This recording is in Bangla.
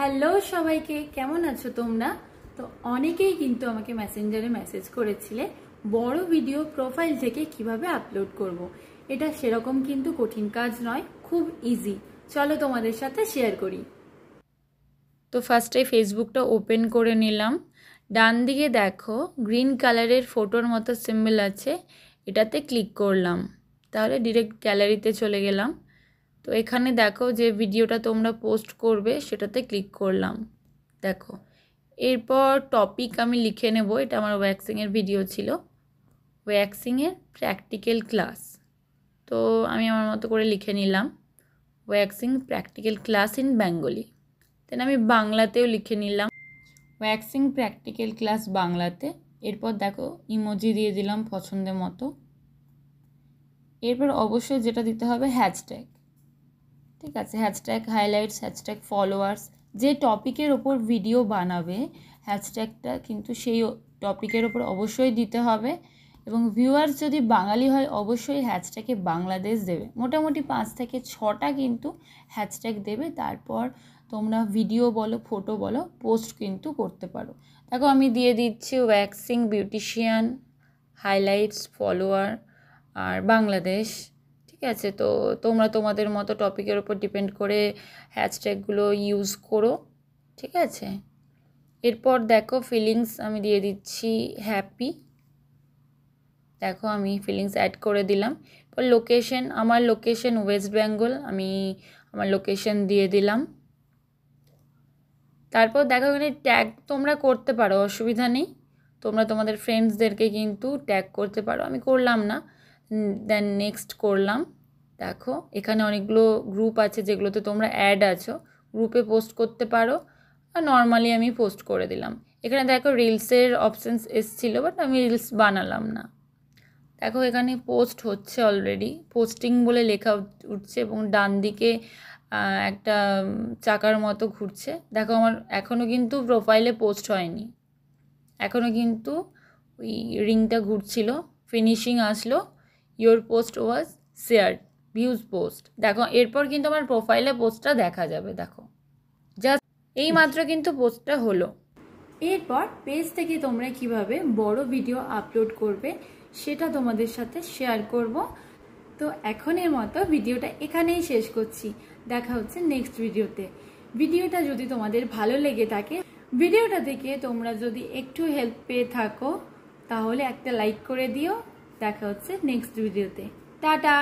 হ্যালো সবাইকে কেমন আছো তোমরা তো অনেকেই কিন্তু আমাকে মেসেঞ্জারে মেসেজ করেছিলে বড় ভিডিও প্রোফাইল থেকে কিভাবে আপলোড করব। এটা সেরকম কিন্তু কঠিন কাজ নয় খুব ইজি চলো তোমাদের সাথে শেয়ার করি তো ফার্স্টে ফেসবুকটা ওপেন করে নিলাম ডান দিকে দেখো গ্রিন কালারের ফটোর মতো সিম্বল আছে এটাতে ক্লিক করলাম তাহলে ডিরেক্ট গ্যালারিতে চলে গেলাম তো এখানে দেখো যে ভিডিওটা তোমরা পোস্ট করবে সেটাতে ক্লিক করলাম দেখো এরপর টপিক আমি লিখে নেব এটা আমার ওয়্যাক্সিংয়ের ভিডিও ছিল ওয়্যাক্সিংয়ের প্র্যাকটিক্যাল ক্লাস তো আমি আমার মতো করে লিখে নিলাম waxing practical class in Bengali then আমি বাংলাতেও লিখে নিলাম ওয়্যাক্সিং প্র্যাকটিক্যাল ক্লাস বাংলাতে এরপর দেখো ইমোজি দিয়ে দিলাম পছন্দের মতো এরপর অবশ্যই যেটা দিতে হবে হ্যাশট্যাগ ঠিক আছে হ্যাশট্যাগ হাইলাইটস হ্যাশট্যাগ ফলোয়ার্স যে টপিকের ওপর ভিডিও বানাবে হ্যাশট্যাগটা কিন্তু সেই টপিকের ওপর অবশ্যই দিতে হবে এবং ভিউয়ার্স যদি বাঙালি হয় অবশ্যই হ্যাশট্যাগে বাংলাদেশ দেবে মোটামুটি পাঁচ থেকে ছটা কিন্তু হ্যাশট্যাগ দেবে তারপর তোমরা ভিডিও বলো ফটো বলো পোস্ট কিন্তু করতে পারো দেখো আমি দিয়ে দিচ্ছি ওয়্যাক্সিং বিউটিশিয়ান হাইলাইটস ফলোয়ার আর বাংলাদেশ ঠিক আছে তো তোমরা তোমাদের মতো টপিকের ওপর ডিপেন্ড করে হ্যাশট্যাগুলো ইউজ করো ঠিক আছে এরপর দেখো ফিলিংস আমি দিয়ে দিচ্ছি হ্যাপি দেখো আমি ফিলিংস অ্যাড করে দিলাম এরপর লোকেশন আমার লোকেশন ওয়েস্ট বেঙ্গল আমি আমার লোকেশন দিয়ে দিলাম তারপর দেখো এখানে ট্যাগ তোমরা করতে পারো অসুবিধা নেই তোমরা তোমাদের ফ্রেন্ডসদেরকে কিন্তু ট্যাগ করতে পারো আমি করলাম না দেন নেক্সট করলাম দেখো এখানে অনেকগুলো গ্রুপ আছে যেগুলোতে তোমরা অ্যাড আছো গ্রুপে পোস্ট করতে পারো আর নর্মালি আমি পোস্ট করে দিলাম এখানে দেখো রিলসের অপশানস এসছিলো বাট আমি রিলস বানালাম না দেখো এখানে পোস্ট হচ্ছে অলরেডি পোস্টিং বলে লেখা উঠছে এবং ডান দিকে একটা চাকার মতো ঘুরছে দেখো আমার এখনও কিন্তু প্রোফাইলে পোস্ট হয়নি এখনও কিন্তু ওই রিংটা ঘুরছিল ফিনিশিং আসলো your post was share views post দেখো এরপর কিন্তু আমার প্রোফাইলে পোস্টটা দেখা যাবে দেখো জাস্ট এই মাত্র কিন্তু পোস্টটা হলো এরপর পেজ থেকে তোমরা কিভাবে বড় ভিডিও আপলোড করবে সেটা তোমাদের সাথে শেয়ার করব তো এখনের মতো ভিডিওটা এখানেই শেষ করছি দেখা হচ্ছে নেক্সট ভিডিওতে ভিডিওটা যদি তোমাদের ভালো লেগে থাকে ভিডিওটা দেখে তোমরা যদি একটু হেল্প পেয়ে থাকো তাহলে একটা লাইক করে দিও দেখা হচ্ছে নেক্সট ভিডিওতে টাটা